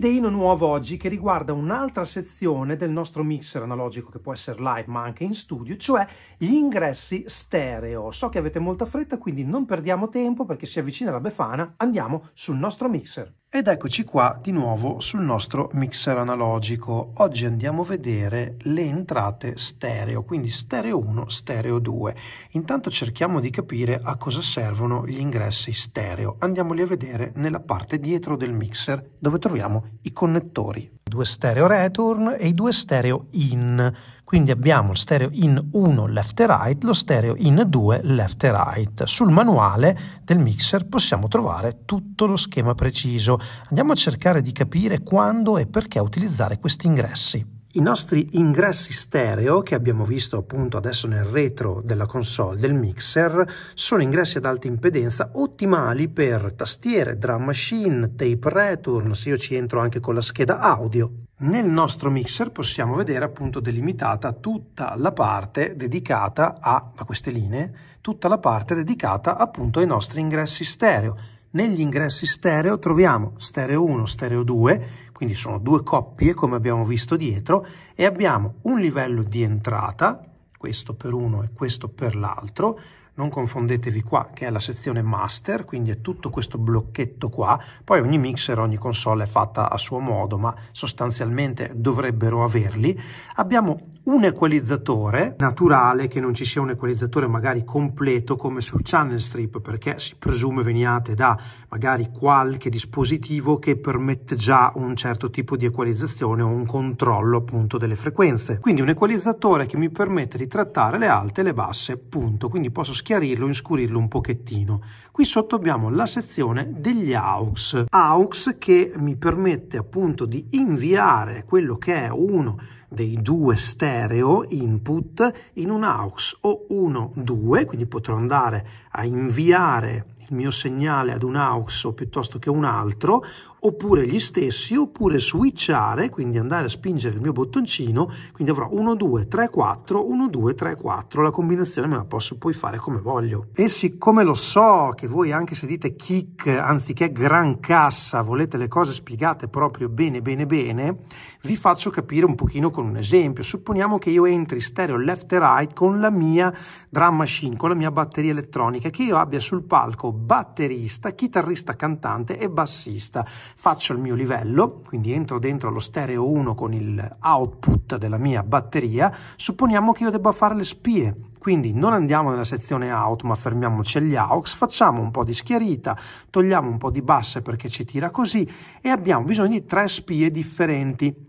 videino nuovo oggi che riguarda un'altra sezione del nostro mixer analogico che può essere live ma anche in studio, cioè gli ingressi stereo. So che avete molta fretta, quindi non perdiamo tempo perché si avvicina la Befana, andiamo sul nostro mixer. Ed eccoci qua di nuovo sul nostro mixer analogico. Oggi andiamo a vedere le entrate stereo, quindi stereo 1, stereo 2. Intanto cerchiamo di capire a cosa servono gli ingressi stereo. Andiamoli a vedere nella parte dietro del mixer dove troviamo i connettori. Due stereo return e i due stereo in. Quindi abbiamo lo stereo in 1 left e right, lo stereo in 2 left e right. Sul manuale del mixer possiamo trovare tutto lo schema preciso. Andiamo a cercare di capire quando e perché utilizzare questi ingressi i nostri ingressi stereo che abbiamo visto appunto adesso nel retro della console del mixer sono ingressi ad alta impedenza ottimali per tastiere, drum machine, tape return, se io ci entro anche con la scheda audio. Nel nostro mixer possiamo vedere appunto delimitata tutta la parte dedicata a, a queste linee, tutta la parte dedicata appunto ai nostri ingressi stereo negli ingressi stereo troviamo stereo 1, stereo 2, quindi sono due coppie come abbiamo visto dietro, e abbiamo un livello di entrata, questo per uno e questo per l'altro, non confondetevi qua che è la sezione master, quindi è tutto questo blocchetto qua, poi ogni mixer, ogni console è fatta a suo modo, ma sostanzialmente dovrebbero averli. Abbiamo un equalizzatore naturale, che non ci sia un equalizzatore magari completo come sul channel strip, perché si presume veniate da magari qualche dispositivo che permette già un certo tipo di equalizzazione o un controllo appunto delle frequenze. Quindi un equalizzatore che mi permette di trattare le alte e le basse, punto. Quindi posso schiacciare chiarirlo, inscurirlo un pochettino. Qui sotto abbiamo la sezione degli AUX, AUX che mi permette appunto di inviare quello che è uno dei due stereo input in un aux o 1 2 quindi potrò andare a inviare il mio segnale ad un aux o piuttosto che un altro oppure gli stessi oppure switchare quindi andare a spingere il mio bottoncino quindi avrò 1 2 3 4 1 2 3 4 la combinazione me la posso poi fare come voglio e siccome lo so che voi anche se dite kick anziché gran cassa volete le cose spiegate proprio bene bene bene vi faccio capire un pochino con un esempio. Supponiamo che io entri stereo left e right con la mia drum machine, con la mia batteria elettronica, che io abbia sul palco batterista, chitarrista, cantante e bassista. Faccio il mio livello, quindi entro dentro lo stereo 1 con il output della mia batteria. Supponiamo che io debba fare le spie, quindi non andiamo nella sezione out ma fermiamoci agli aux, facciamo un po' di schiarita, togliamo un po' di basse perché ci tira così e abbiamo bisogno di tre spie differenti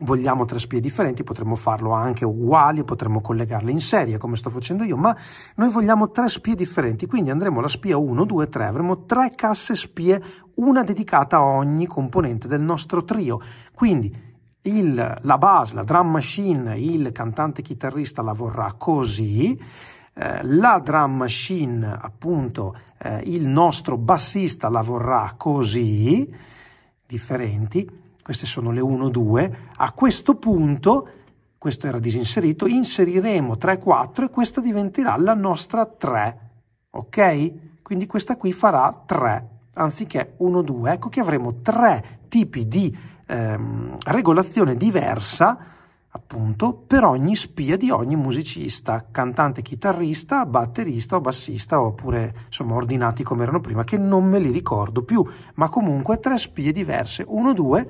vogliamo tre spie differenti, potremmo farlo anche uguali, potremmo collegarle in serie come sto facendo io, ma noi vogliamo tre spie differenti, quindi andremo alla spia 1, 2, 3, avremo tre casse spie, una dedicata a ogni componente del nostro trio. Quindi il, la base, la drum machine, il cantante chitarrista la vorrà così, eh, la drum machine, appunto, eh, il nostro bassista la vorrà così, differenti, queste sono le 1-2, a questo punto, questo era disinserito, inseriremo 3-4 e questa diventerà la nostra 3, ok? Quindi questa qui farà 3 anziché 1-2, ecco che avremo tre tipi di ehm, regolazione diversa appunto per ogni spia di ogni musicista, cantante, chitarrista, batterista o bassista, oppure insomma ordinati come erano prima, che non me li ricordo più, ma comunque tre spie diverse, 1-2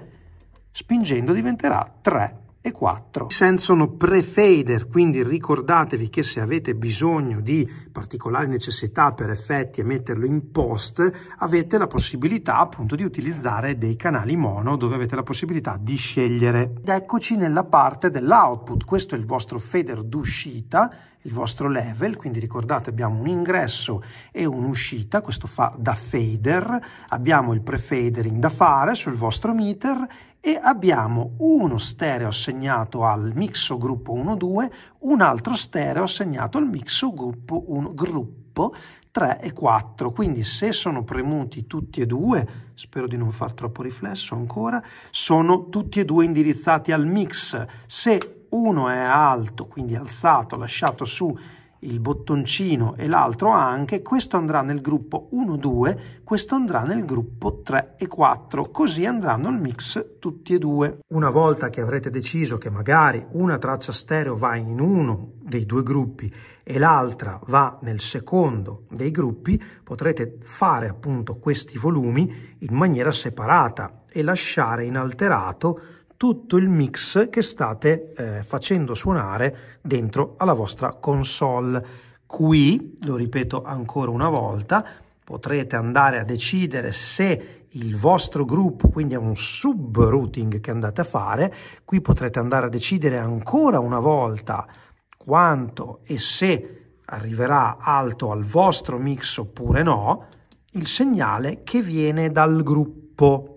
spingendo diventerà 3 e 4. I send sono pre-fader, quindi ricordatevi che se avete bisogno di particolari necessità per effetti e metterlo in post, avete la possibilità appunto di utilizzare dei canali mono dove avete la possibilità di scegliere. Ed eccoci nella parte dell'output, questo è il vostro fader d'uscita il vostro level, quindi ricordate abbiamo un ingresso e un'uscita, questo fa da fader, abbiamo il pre-fadering da fare sul vostro meter e abbiamo uno stereo assegnato al mixo gruppo 1-2, un altro stereo assegnato al mixo gruppo, 1 gruppo 3 e 4. Quindi se sono premuti tutti e due, spero di non far troppo riflesso ancora, sono tutti e due indirizzati al mix. Se uno è alto, quindi alzato, lasciato su il bottoncino e l'altro anche, questo andrà nel gruppo 1, 2, questo andrà nel gruppo 3 e 4, così andranno al mix tutti e due. Una volta che avrete deciso che magari una traccia stereo va in uno dei due gruppi e l'altra va nel secondo dei gruppi, potrete fare appunto questi volumi in maniera separata e lasciare inalterato tutto il mix che state eh, facendo suonare dentro alla vostra console. Qui, lo ripeto ancora una volta, potrete andare a decidere se il vostro gruppo, quindi è un sub-routing che andate a fare, qui potrete andare a decidere ancora una volta quanto e se arriverà alto al vostro mix oppure no, il segnale che viene dal gruppo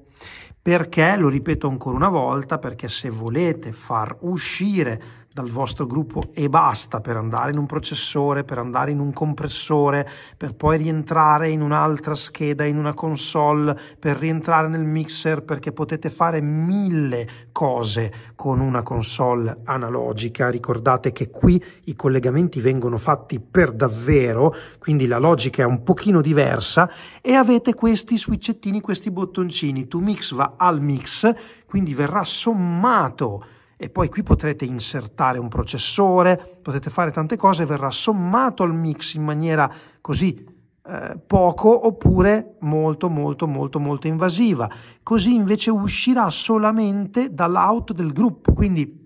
perché, lo ripeto ancora una volta, perché se volete far uscire dal vostro gruppo e basta per andare in un processore, per andare in un compressore, per poi rientrare in un'altra scheda, in una console, per rientrare nel mixer, perché potete fare mille cose con una console analogica. Ricordate che qui i collegamenti vengono fatti per davvero, quindi la logica è un pochino diversa e avete questi switchettini, questi bottoncini. Tu mix va al mix, quindi verrà sommato e poi qui potrete insertare un processore, potete fare tante cose, verrà sommato al mix in maniera così eh, poco oppure molto molto molto molto invasiva così invece uscirà solamente dall'out del gruppo quindi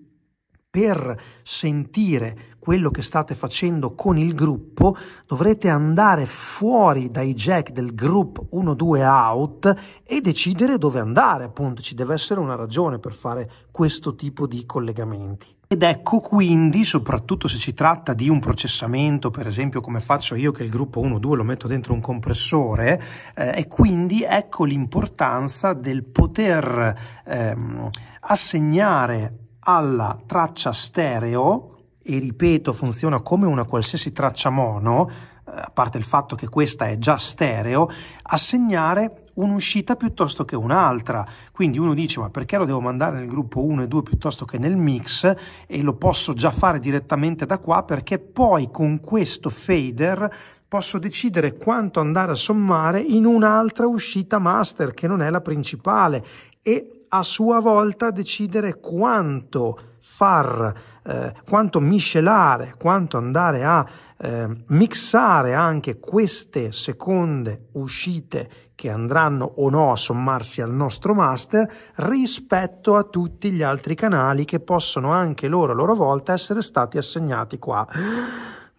per sentire quello che state facendo con il gruppo, dovrete andare fuori dai jack del group 1-2 out e decidere dove andare, appunto ci deve essere una ragione per fare questo tipo di collegamenti. Ed ecco quindi, soprattutto se si tratta di un processamento, per esempio come faccio io che il gruppo 1-2 lo metto dentro un compressore, eh, e quindi ecco l'importanza del poter ehm, assegnare alla traccia stereo e ripeto funziona come una qualsiasi traccia mono, eh, a parte il fatto che questa è già stereo, assegnare un'uscita piuttosto che un'altra. Quindi uno dice ma perché lo devo mandare nel gruppo 1 e 2 piuttosto che nel mix e lo posso già fare direttamente da qua perché poi con questo fader posso decidere quanto andare a sommare in un'altra uscita master che non è la principale e a sua volta decidere quanto far eh, quanto miscelare, quanto andare a eh, mixare anche queste seconde uscite che andranno o no a sommarsi al nostro master rispetto a tutti gli altri canali che possono anche loro a loro volta essere stati assegnati qua.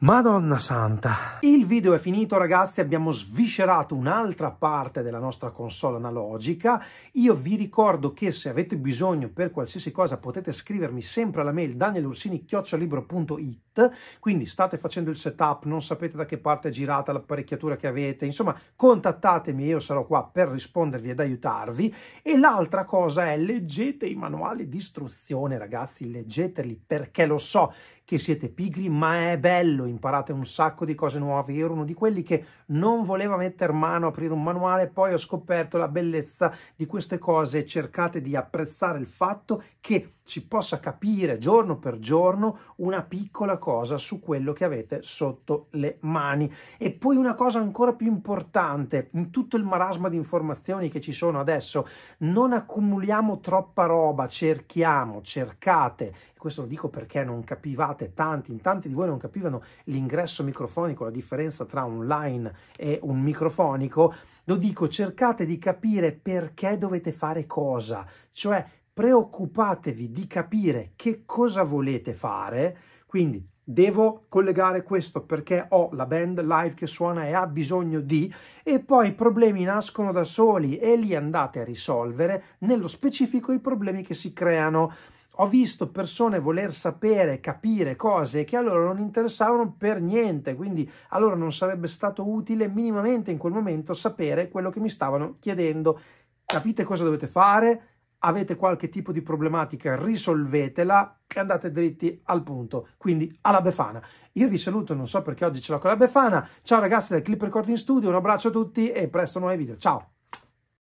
Madonna santa. Il video è finito ragazzi, abbiamo sviscerato un'altra parte della nostra console analogica. Io vi ricordo che se avete bisogno per qualsiasi cosa potete scrivermi sempre alla mail danielursini.it quindi state facendo il setup, non sapete da che parte è girata l'apparecchiatura che avete, insomma contattatemi, e io sarò qua per rispondervi ed aiutarvi. E l'altra cosa è leggete i manuali di istruzione ragazzi, leggeteli perché lo so che siete pigri, ma è bello, imparate un sacco di cose nuove. Io ero uno di quelli che non voleva mettere mano, aprire un manuale, poi ho scoperto la bellezza di queste cose. Cercate di apprezzare il fatto che ci possa capire giorno per giorno una piccola cosa su quello che avete sotto le mani. E poi una cosa ancora più importante, in tutto il marasma di informazioni che ci sono adesso, non accumuliamo troppa roba, cerchiamo, cercate, questo lo dico perché non capivate tanti, in tanti di voi non capivano l'ingresso microfonico, la differenza tra un line e un microfonico, lo dico, cercate di capire perché dovete fare cosa, cioè preoccupatevi di capire che cosa volete fare, quindi devo collegare questo perché ho la band live che suona e ha bisogno di e poi i problemi nascono da soli e li andate a risolvere nello specifico i problemi che si creano ho visto persone voler sapere, capire cose che a loro non interessavano per niente, quindi a loro non sarebbe stato utile minimamente in quel momento sapere quello che mi stavano chiedendo. Capite cosa dovete fare? avete qualche tipo di problematica, risolvetela e andate dritti al punto, quindi alla Befana. Io vi saluto, non so perché oggi ce l'ho con la Befana. Ciao ragazzi del Clip Recording Studio, un abbraccio a tutti e presto nuovi video. Ciao!